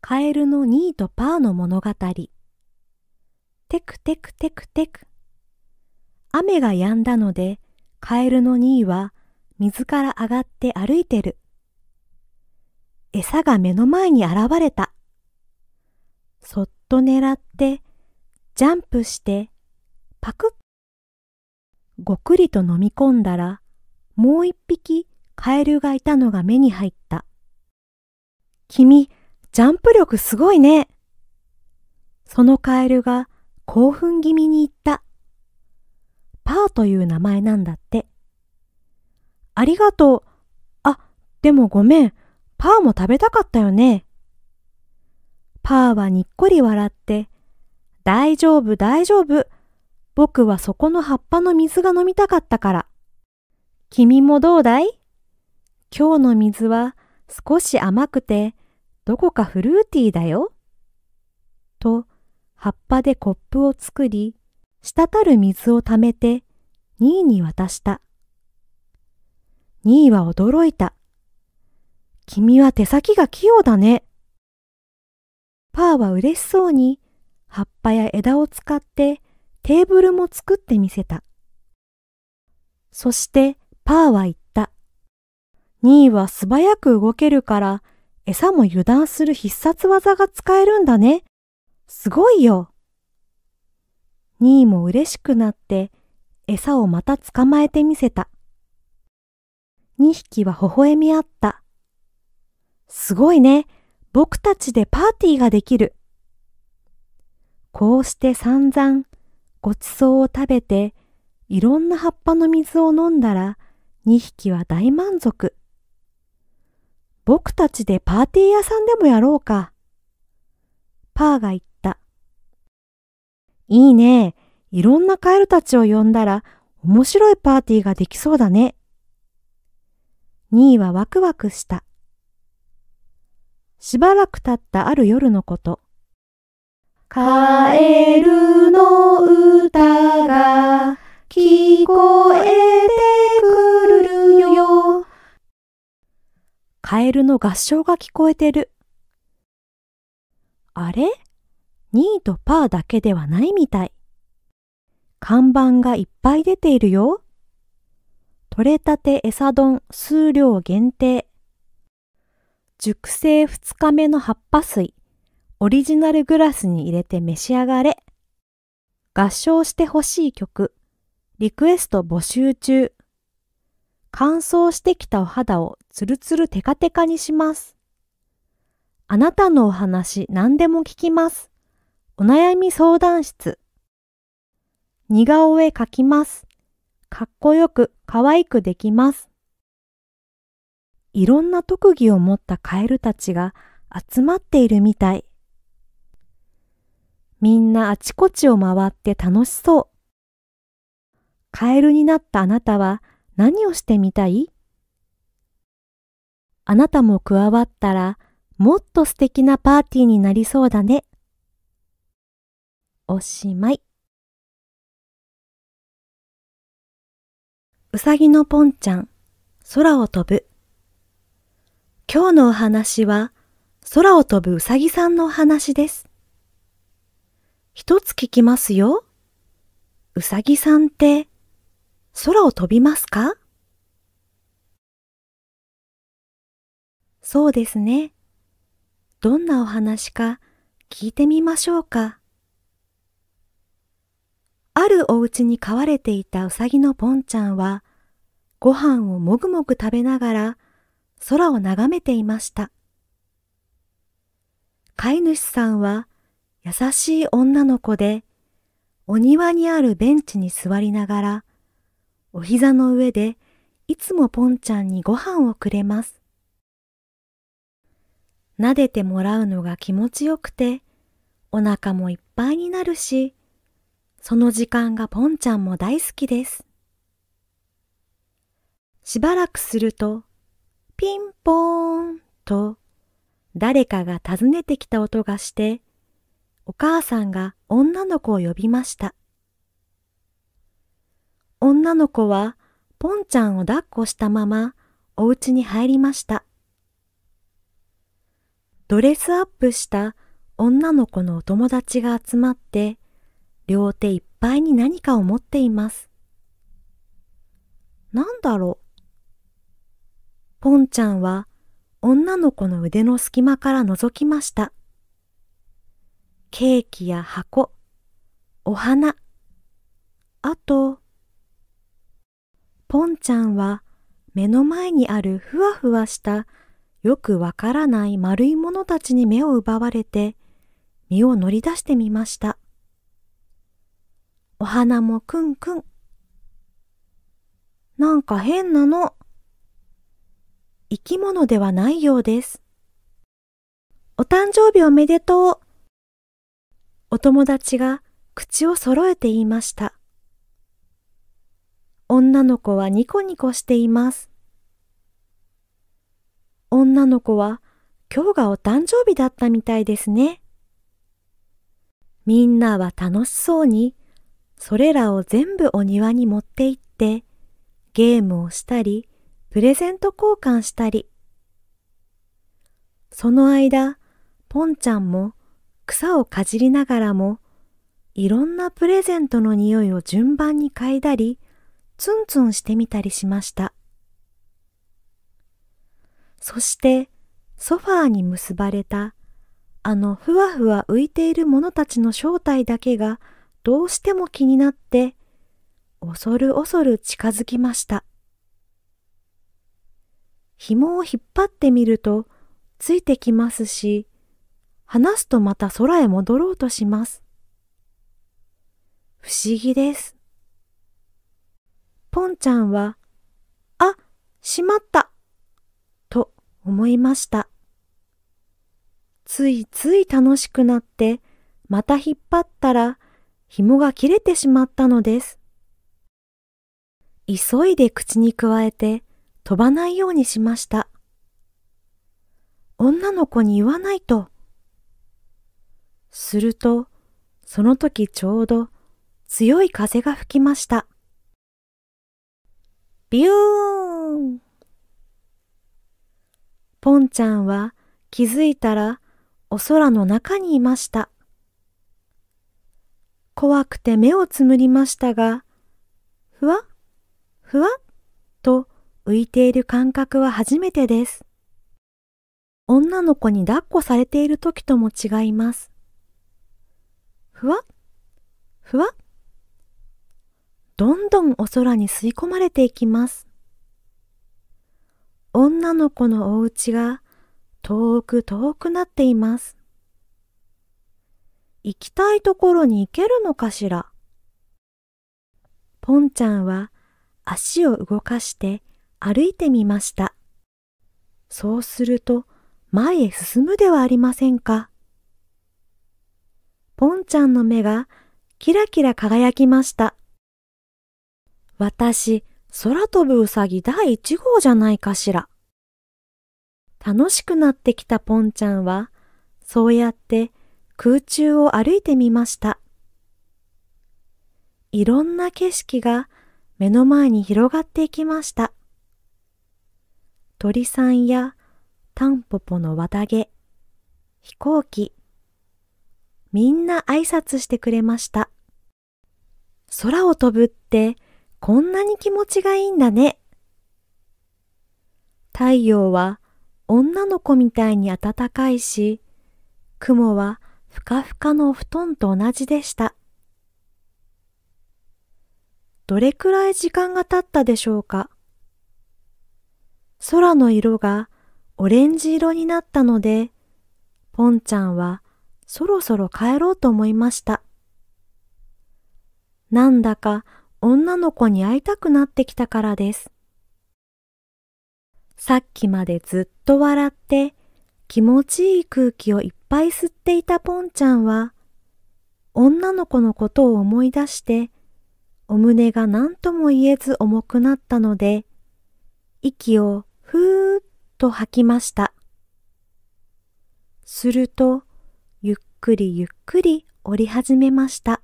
カエルのニーとパーの物語。テクテクテクテク。雨が止んだので、カエルのニーは水から上がって歩いてる。餌が目の前に現れた。そっと狙って、ジャンプして、パクッ。ごくりと飲み込んだら、もう一匹カエルがいたのが目に入った。君、ジャンプ力すごいね。そのカエルが興奮気味に言った。パーという名前なんだって。ありがとう。あ、でもごめん。パーも食べたかったよね。パーはにっこり笑って、大丈夫大丈夫。僕はそこの葉っぱの水が飲みたかったから。君もどうだい今日の水は少し甘くてどこかフルーティーだよ。と、葉っぱでコップを作り、滴る水をためて、ニーに渡した。ニーは驚いた。君は手先が器用だね。パーは嬉しそうに、葉っぱや枝を使ってテーブルも作ってみせた。そしてパーは言った。ニーは素早く動けるから餌も油断する必殺技が使えるんだね。すごいよ。ニーも嬉しくなって餌をまた捕まえてみせた。2匹は微笑み合った。すごいね。僕たちでパーティーができる。こうして散々ごちそうを食べていろんな葉っぱの水を飲んだら2匹は大満足。僕たちでパーティー屋さんでもやろうか。パーが言った。いいね。いろんなカエルたちを呼んだら面白いパーティーができそうだね。ニーはワクワクした。しばらく経ったある夜のこと。カエルの歌が聞こえカエルの合唱が聞こえてる。あれ ?2 とパーだけではないみたい。看板がいっぱい出ているよ。取れたて餌丼数量限定。熟成2日目の葉っぱ水、オリジナルグラスに入れて召し上がれ。合唱してほしい曲、リクエスト募集中。乾燥してきたお肌をツルツルテカテカにします。あなたのお話何でも聞きます。お悩み相談室。似顔絵描きます。かっこよく可愛くできます。いろんな特技を持ったカエルたちが集まっているみたい。みんなあちこちを回って楽しそう。カエルになったあなたは何をしてみたいあなたも加わったらもっと素敵なパーティーになりそうだね。おしまい。うさぎのぽんちゃん、空を飛ぶ。今日のお話は、空を飛ぶうさぎさんのお話です。一つ聞きますよ。うさぎさんって空を飛びますかそうですね。どんなお話か聞いてみましょうか。あるお家に飼われていたうさぎのぽんちゃんは、ご飯をもぐもぐ食べながら空を眺めていました。飼い主さんは優しい女の子で、お庭にあるベンチに座りながらお膝の上でいつもポンちゃんにご飯をくれます。撫でてもらうのが気持ちよくて、お腹もいっぱいになるし、その時間がポンちゃんも大好きです。しばらくすると、ピンポーンと誰かが訪ねてきた音がして、お母さんが女の子を呼びました。女の子はポンちゃんを抱っこしたままお家に入りました。ドレスアップした女の子のお友達が集まって両手いっぱいに何かを持っています。なんだろうポンちゃんは女の子の腕の隙間から覗きました。ケーキや箱、お花、あと、ポンちゃんは目の前にあるふわふわしたよくわからない丸いものたちに目を奪われて身を乗り出してみました。お花もくんくん。なんか変なの。生き物ではないようです。お誕生日おめでとう。お友達が口を揃えて言いました。女の子はニコニコしています。女の子は今日がお誕生日だったみたいですね。みんなは楽しそうに、それらを全部お庭に持って行って、ゲームをしたり、プレゼント交換したり。その間、ポンちゃんも草をかじりながらも、いろんなプレゼントの匂いを順番に嗅いだり、ツンツンしてみたりしました。そしてソファーに結ばれたあのふわふわ浮いている者たちの正体だけがどうしても気になって恐る恐る近づきました。紐を引っ張ってみるとついてきますし、離すとまた空へ戻ろうとします。不思議です。ポンちゃんは、あ、しまった、と思いました。ついつい楽しくなって、また引っ張ったら、紐が切れてしまったのです。急いで口にくわえて、飛ばないようにしました。女の子に言わないと。すると、その時ちょうど強い風が吹きました。ビューンポンちゃんは気づいたらお空の中にいました。怖くて目をつむりましたが、ふわ、っ、ふわっと浮いている感覚は初めてです。女の子に抱っこされている時とも違います。ふわ、ふわっどんどんお空に吸い込まれていきます。女の子のお家が遠く遠くなっています。行きたいところに行けるのかしらぽんちゃんは足を動かして歩いてみました。そうすると前へ進むではありませんか。ぽんちゃんの目がキラキラ輝きました。私、空飛ぶうさぎ第1号じゃないかしら。楽しくなってきたポンちゃんは、そうやって空中を歩いてみました。いろんな景色が目の前に広がっていきました。鳥さんやタンポポの綿毛、飛行機、みんな挨拶してくれました。空を飛ぶってこんなに気持ちがいいんだね。太陽は女の子みたいに暖かいし、雲はふかふかの布団と同じでした。どれくらい時間が経ったでしょうか空の色がオレンジ色になったので、ポンちゃんはそろそろ帰ろうと思いました。なんだか女の子に会いたくなってきたからです。さっきまでずっと笑って気持ちいい空気をいっぱい吸っていたポンちゃんは、女の子のことを思い出して、お胸が何とも言えず重くなったので、息をふーっと吐きました。すると、ゆっくりゆっくり降り始めました。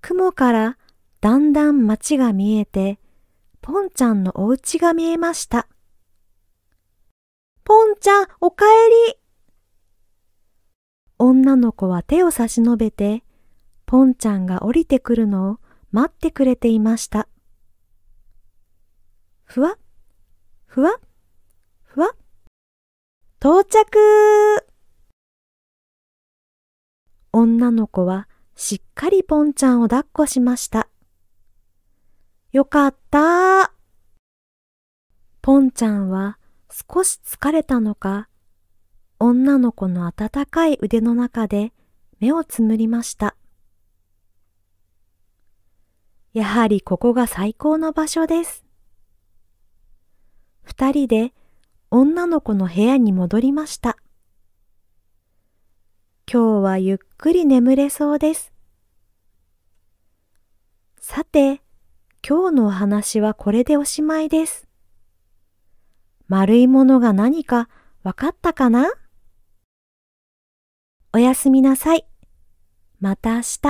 雲からだんだん街が見えて、ポンちゃんのお家が見えました。ポンちゃん、おかえり女の子は手を差し伸べて、ポンちゃんが降りてくるのを待ってくれていました。ふわ、ふわ、ふわ。到着女の子はしっかりポンちゃんを抱っこしました。よかったポンちゃんは少し疲れたのか、女の子の温かい腕の中で目をつむりました。やはりここが最高の場所です。二人で女の子の部屋に戻りました。今日はゆっくり眠れそうです。さて、今日のお話はこれでおしまいです。丸いものが何かわかったかなおやすみなさい。また明日。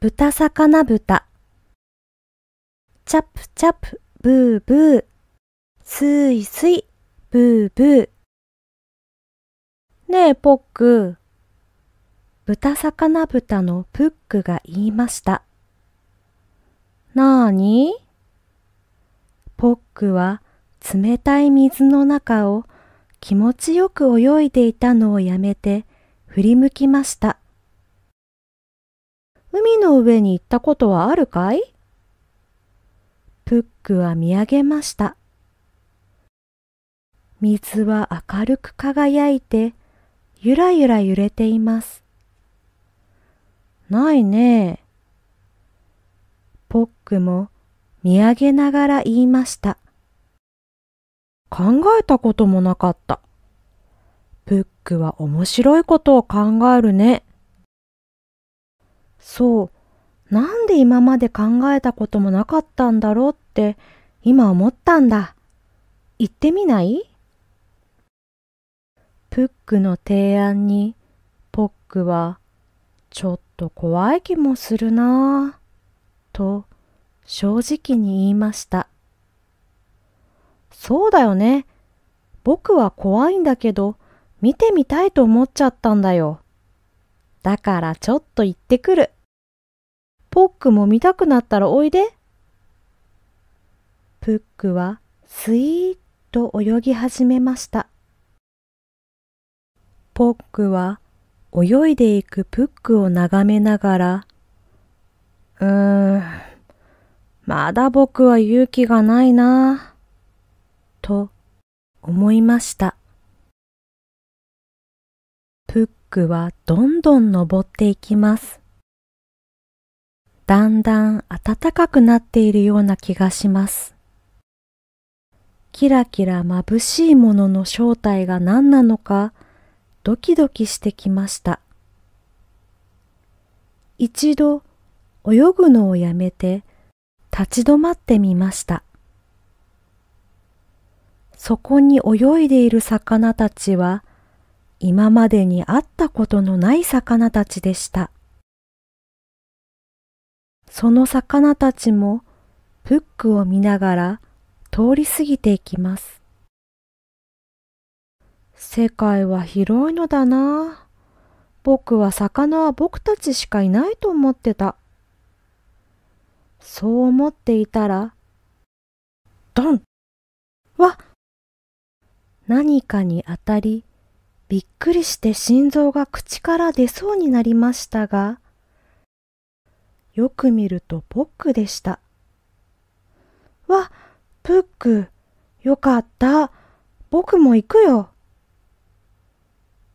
豚魚豚。チャップチャップ、ブーブー。すいすい、ブーブー。ねえ、ポック。豚魚豚のプックが言いました。なーにポックは冷たい水の中を気持ちよく泳いでいたのをやめて振り向きました。海の上に行ったことはあるかいプックは見上げました。水は明るく輝いて、ゆらゆら揺れています。ないねポックも見上げながら言いました。考えたこともなかった。ブックは面白いことを考えるね。そう、なんで今まで考えたこともなかったんだろうって今思ったんだ。行ってみないプックの提案にポックはちょっと怖い気もするなぁと正直に言いました。そうだよね。僕は怖いんだけど見てみたいと思っちゃったんだよ。だからちょっと行ってくる。ポックも見たくなったらおいで。プックはスイーッと泳ぎ始めました。ポックは泳いでいくプックを眺めながら、うーん、まだ僕は勇気がないなぁ、と思いました。プックはどんどん登っていきます。だんだん暖かくなっているような気がします。キラキラ眩しいものの正体が何なのかドキドキしてきました。一度泳ぐのをやめて立ち止まってみました。そこに泳いでいる魚たちは今までに会ったことのない魚たちでした。その魚たちもフックを見ながら通り過ぎていきます。世界は広いのだな。僕は魚は僕たちしかいないと思ってた。そう思っていたら、ドンわ何かに当たり、びっくりして心臓が口から出そうになりましたが、よく見るとポックでした。わ、プック、よかった。僕も行くよ。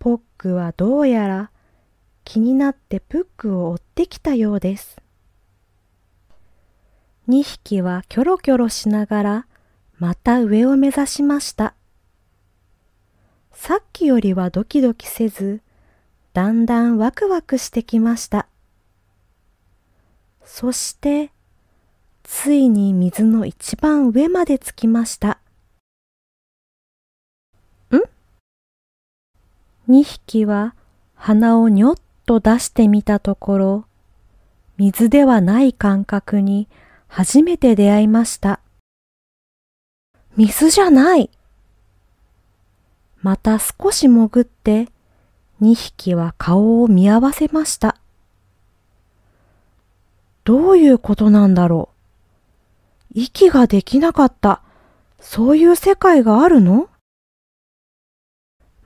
ポックはどうやら気になってプックを追ってきたようです。2匹はキョロキョロしながらまた上を目指しました。さっきよりはドキドキせず、だんだんワクワクしてきました。そして、ついに水の一番上まで着きました。2匹は鼻をにょっと出してみたところ、水ではない感覚に初めて出会いました。水じゃないまた少し潜って、2匹は顔を見合わせました。どういうことなんだろう息ができなかった、そういう世界があるの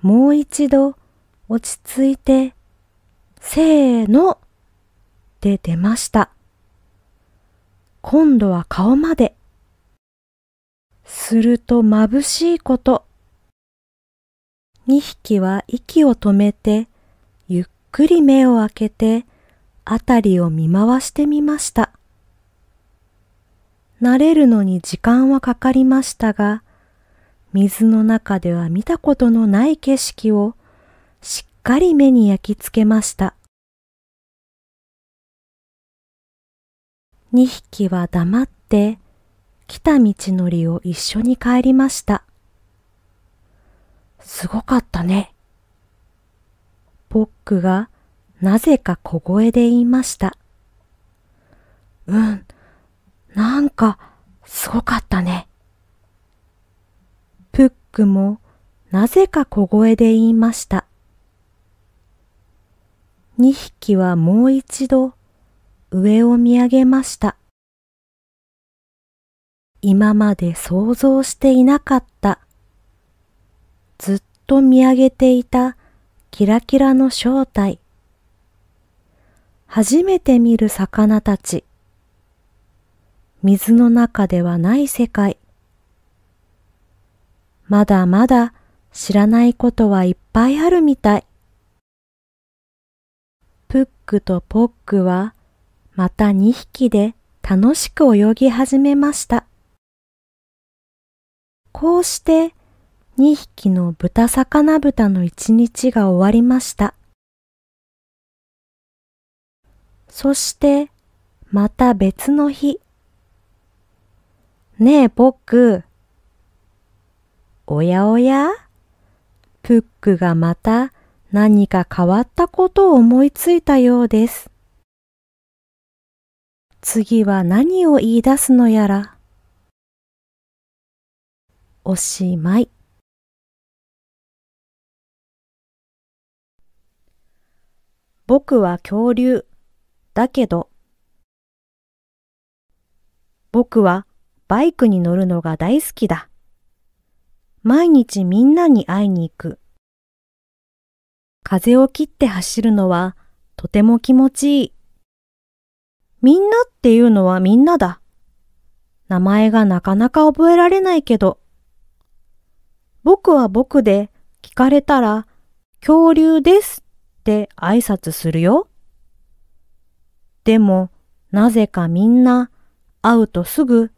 もう一度落ち着いて、せーので出ました。今度は顔まで。すると眩しいこと。2匹は息を止めて、ゆっくり目を開けて、あたりを見回してみました。慣れるのに時間はかかりましたが、水の中では見たことのない景色をしっかり目に焼き付けました。2匹は黙って来た道のりを一緒に帰りました。すごかったね。ポックがなぜか小声で言いました。うん、なんかすごかったね。クもなぜか小声で言いました。二匹はもう一度上を見上げました。今まで想像していなかった。ずっと見上げていたキラキラの正体。初めて見る魚たち。水の中ではない世界。まだまだ知らないことはいっぱいあるみたい。プックとポックはまた2匹で楽しく泳ぎ始めました。こうして2匹の豚魚豚の一日が終わりました。そしてまた別の日。ねえ、ポック。おやおやプックがまた何か変わったことを思いついたようです。次は何を言い出すのやら。おしまい。僕は恐竜だけど僕はバイクに乗るのが大好きだ。毎日みんなに会いに行く。風を切って走るのはとても気持ちいい。みんなっていうのはみんなだ。名前がなかなか覚えられないけど。僕は僕で聞かれたら恐竜ですって挨拶するよ。でもなぜかみんな会うとすぐ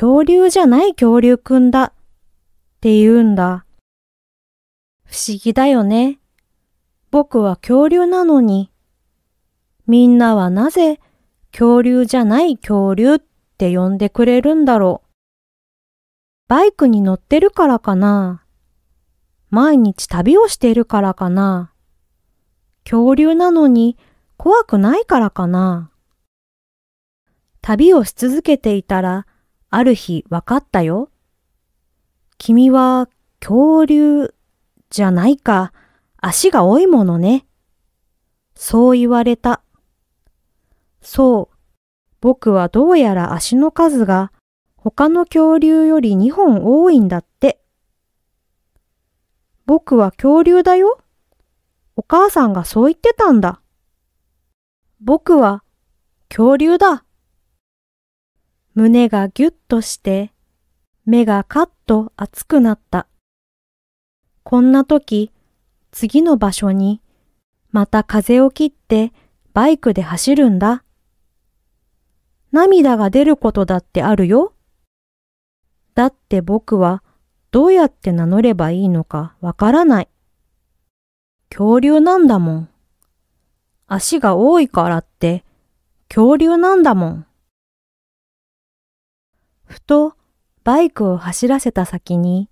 恐竜じゃない恐竜くんだって言うんだ。不思議だよね。僕は恐竜なのに。みんなはなぜ恐竜じゃない恐竜って呼んでくれるんだろう。バイクに乗ってるからかな。毎日旅をしているからかな。恐竜なのに怖くないからかな。旅をし続けていたらある日わかったよ。君は恐竜じゃないか、足が多いものね。そう言われた。そう、僕はどうやら足の数が他の恐竜より2本多いんだって。僕は恐竜だよ。お母さんがそう言ってたんだ。僕は恐竜だ。胸がぎゅっとして、目がカッと熱くなった。こんな時、次の場所に、また風を切ってバイクで走るんだ。涙が出ることだってあるよ。だって僕はどうやって名乗ればいいのかわからない。恐竜なんだもん。足が多いからって恐竜なんだもん。ふとバイクを走らせた先に、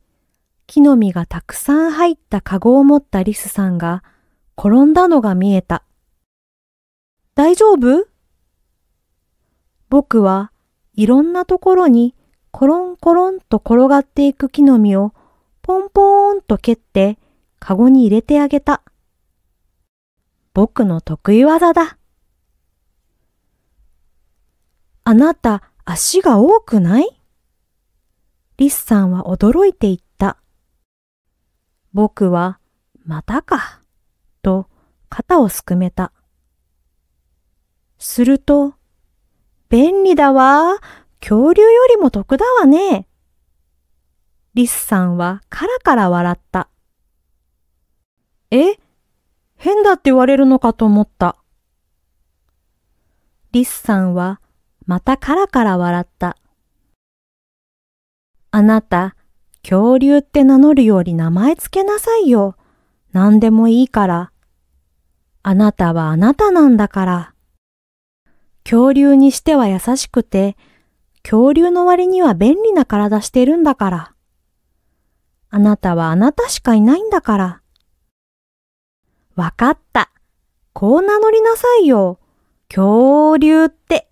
木の実がたくさん入ったカゴを持ったリスさんが転んだのが見えた。大丈夫僕はいろんなところにコロンコロンと転がっていく木の実をポンポーンと蹴ってカゴに入れてあげた。僕の得意技だ。あなた足が多くないリスさんは驚いていった。僕は、またか、と肩をすくめた。すると、便利だわ。恐竜よりも得だわね。リスさんはカラカラ笑った。え変だって言われるのかと思った。リスさんはまたカラカラ笑った。あなた、恐竜って名乗るより名前つけなさいよ。何でもいいから。あなたはあなたなんだから。恐竜にしては優しくて、恐竜の割には便利な体してるんだから。あなたはあなたしかいないんだから。わかった。こう名乗りなさいよ。恐竜って。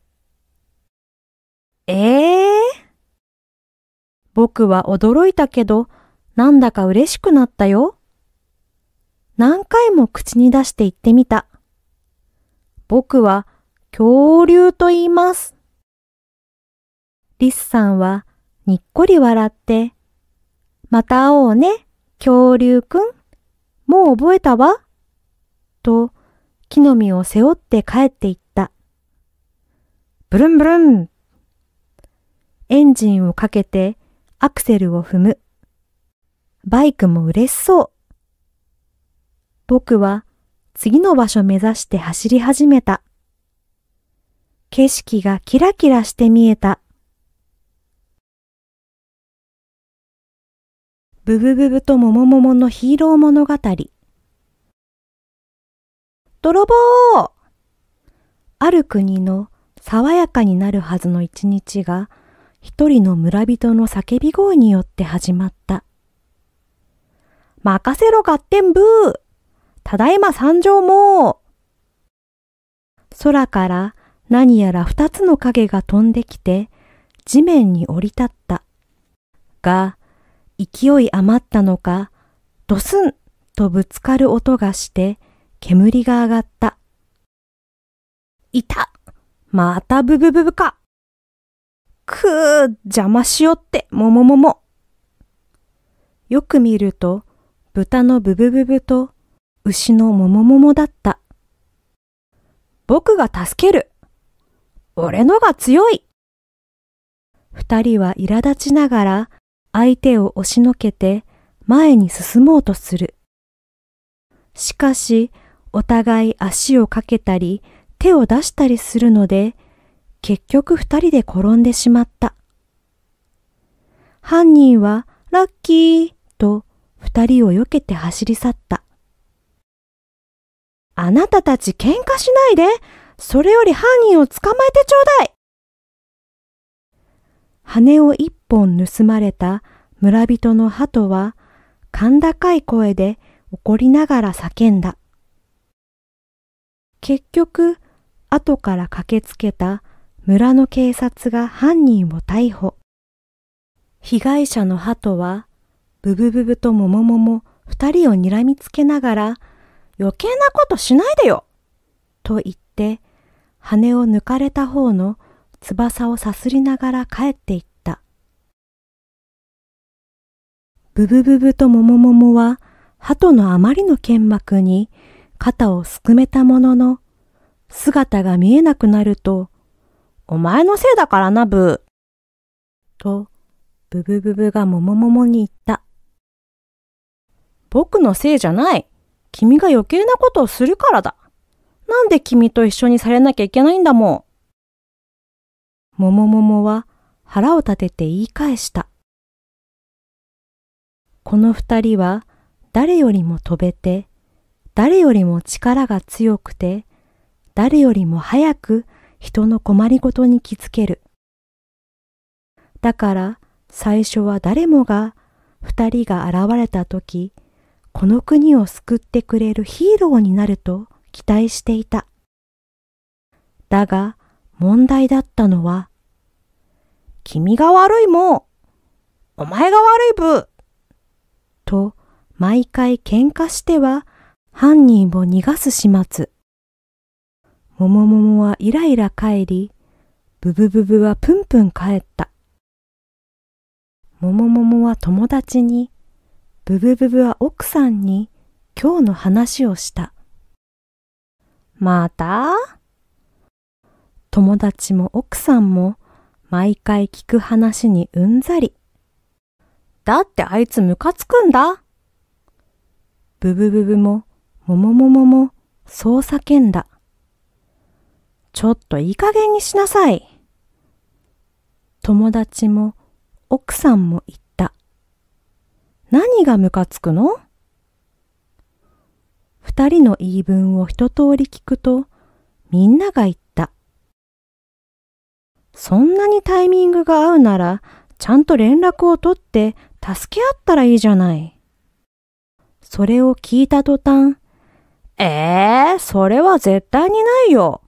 ええー、僕は驚いたけど、なんだか嬉しくなったよ。何回も口に出して言ってみた。僕は恐竜と言います。リスさんはにっこり笑って、また会おうね、恐竜くん。もう覚えたわ。と、木の実を背負って帰っていった。ブルンブルンエンジンをかけてアクセルを踏む。バイクも嬉しそう。僕は次の場所目指して走り始めた。景色がキラキラして見えた。ブブブブともももものヒーロー物語。泥棒ある国の爽やかになるはずの一日が一人の村人の叫び声によって始まった。任せろ合点ブーただいま参上も空から何やら二つの影が飛んできて地面に降り立った。が、勢い余ったのか、ドスンとぶつかる音がして煙が上がった。いたまたブブブブかく邪魔しよって、もももも。よく見ると、豚のブブブブと牛のももももだった。僕が助ける。俺のが強い。二人は苛立ちながら相手を押しのけて前に進もうとする。しかし、お互い足をかけたり手を出したりするので、結局二人で転んでしまった。犯人はラッキーと二人を避けて走り去った。あなたたち喧嘩しないでそれより犯人を捕まえてちょうだい羽を一本盗まれた村人の鳩は、甲高い声で怒りながら叫んだ。結局、後から駆けつけた村の警察が犯人を逮捕。被害者の鳩は、ブブブブとモモモモ二人を睨みつけながら、余計なことしないでよと言って、羽を抜かれた方の翼をさすりながら帰っていった。ブブブブとモモモモは、鳩のあまりの剣幕に肩をすくめたものの、姿が見えなくなると、お前のせいだからな、ブー。と、ブブブブがももももに言った。僕のせいじゃない。君が余計なことをするからだ。なんで君と一緒にされなきゃいけないんだもん。ももももは腹を立てて言い返した。この二人は誰よりも飛べて、誰よりも力が強くて、誰よりも早く人の困りごとに気づける。だから最初は誰もが二人が現れた時、この国を救ってくれるヒーローになると期待していた。だが問題だったのは、君が悪いもんお前が悪いブと毎回喧嘩しては犯人を逃がす始末。ももももはイライラ帰り、ブブブブはプンプン帰った。ももももは友達に、ブブブブは奥さんに今日の話をした。また友達も奥さんも毎回聞く話にうんざり。だってあいつムカつくんだ。ブブブブも、ももももも、そう叫んだ。ちょっといい加減にしなさい。友達も奥さんも言った。何がムカつくの二人の言い分を一通り聞くと、みんなが言った。そんなにタイミングが合うなら、ちゃんと連絡を取って助け合ったらいいじゃない。それを聞いた途端、ええー、それは絶対にないよ。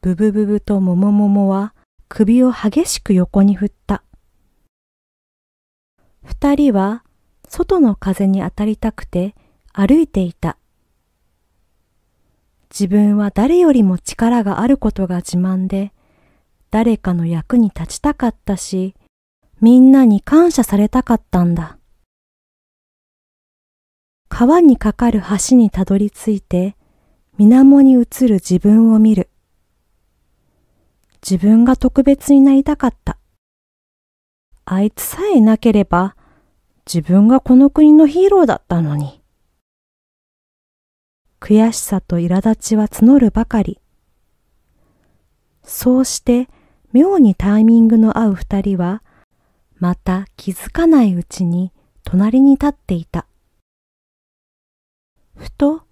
ブブブブとモモモモは首を激しく横に振った。二人は外の風に当たりたくて歩いていた。自分は誰よりも力があることが自慢で、誰かの役に立ちたかったし、みんなに感謝されたかったんだ。川に架かる橋にたどり着いて、水面に映る自分を見る。自分が特別になりたかった。あいつさえいなければ、自分がこの国のヒーローだったのに。悔しさと苛立ちは募るばかり。そうして、妙にタイミングの合う二人は、また気づかないうちに隣に立っていた。ふと、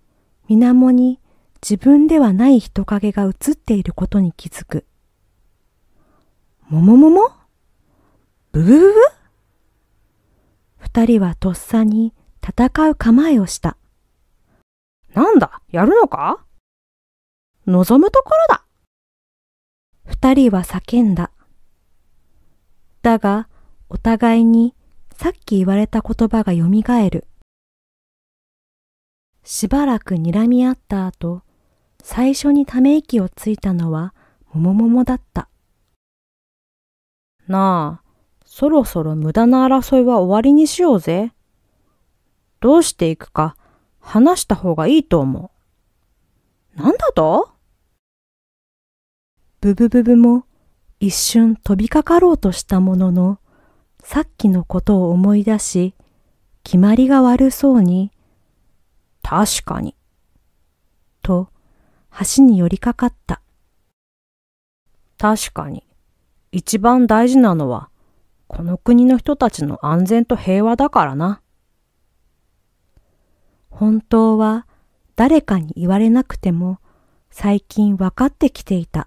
水面に自分ではない人影が映っていることに気づく。ももももブブブブ二人はとっさに戦う構えをした。なんだ、やるのか望むところだ二人は叫んだ。だが、お互いにさっき言われた言葉が蘇る。しばらく睨み合った後、最初にため息をついたのはももももだった。なあ、そろそろ無駄な争いは終わりにしようぜ。どうしていくか話した方がいいと思う。なんだとブブブブも一瞬飛びかかろうとしたものの、さっきのことを思い出し、決まりが悪そうに、確かに、と橋に寄りかかった。確かに。一番大事なのは、この国の人たちの安全と平和だからな。本当は誰かに言われなくても最近分かってきていた。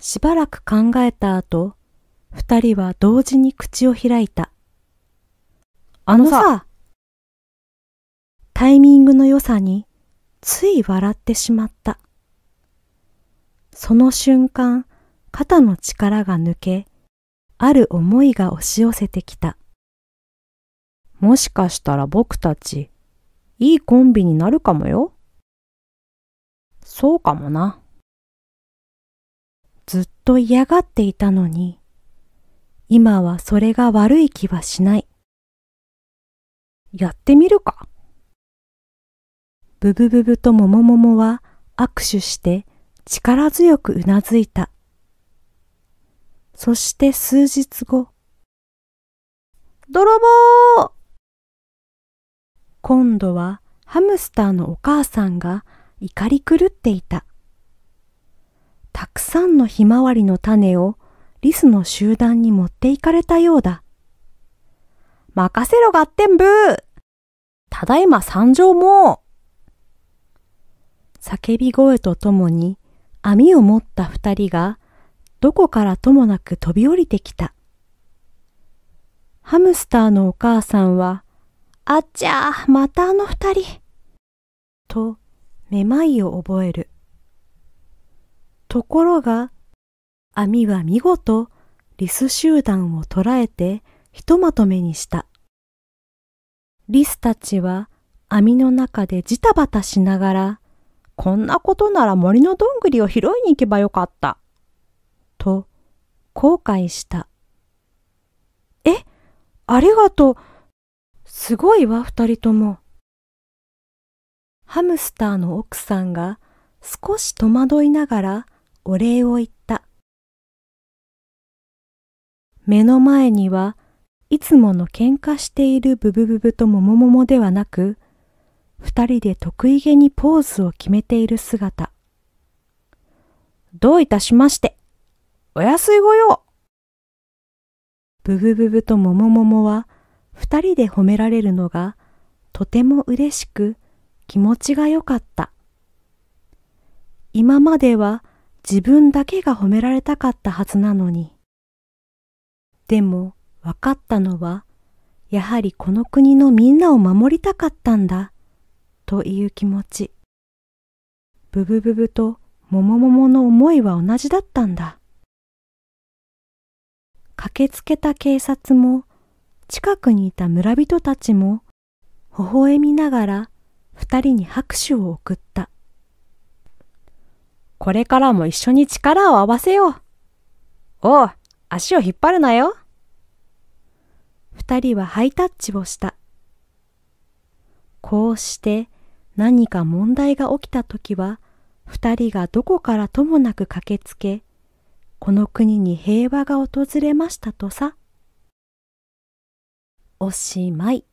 しばらく考えた後、二人は同時に口を開いた。あのさ、タイミングの良さについ笑ってしまった。その瞬間、肩の力が抜け、ある思いが押し寄せてきた。もしかしたら僕たち、いいコンビになるかもよ。そうかもな。ずっと嫌がっていたのに、今はそれが悪い気はしない。やってみるか。ブブブブとももももは握手して力強くうなずいた。そして数日後。泥棒今度はハムスターのお母さんが怒り狂っていた。たくさんのひまわりの種をリスの集団に持っていかれたようだ。任せろガッテンブーただいま参上も叫び声とともに網を持った二人がどこからともなく飛び降りてきた。ハムスターのお母さんは、あっちゃー、またあの二人。と、めまいを覚える。ところが、網は見事、リス集団を捕らえて、ひとまとめにした。リスたちは、網の中でジタバタしながら、こんなことなら森のどんぐりを拾いに行けばよかった。後悔した。え、ありがとう。すごいわ、二人とも。ハムスターの奥さんが少し戸惑いながらお礼を言った。目の前にはいつもの喧嘩しているブブブブとももももではなく、二人で得意げにポーズを決めている姿。どういたしまして。お安いご用ブブブブとモモモモは二人で褒められるのがとても嬉しく気持ちが良かった。今までは自分だけが褒められたかったはずなのに。でも分かったのは、やはりこの国のみんなを守りたかったんだ、という気持ち。ブブブブとモモモモの思いは同じだったんだ。駆けつけた警察も、近くにいた村人たちも、微笑みながら二人に拍手を送った。これからも一緒に力を合わせよう。おう、足を引っ張るなよ。二人はハイタッチをした。こうして何か問題が起きた時は、二人がどこからともなく駆けつけ、この国に平和が訪れましたとさ。おしまい。